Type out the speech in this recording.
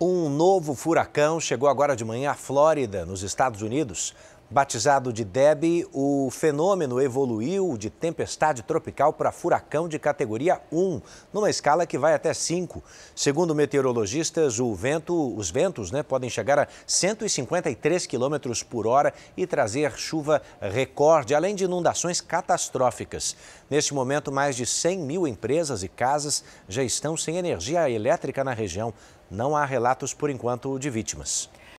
Um novo furacão chegou agora de manhã à Flórida, nos Estados Unidos. Batizado de Debbie, o fenômeno evoluiu de tempestade tropical para furacão de categoria 1, numa escala que vai até 5. Segundo meteorologistas, vento, os ventos né, podem chegar a 153 km por hora e trazer chuva recorde, além de inundações catastróficas. Neste momento, mais de 100 mil empresas e casas já estão sem energia elétrica na região. Não há relatos, por enquanto, de vítimas.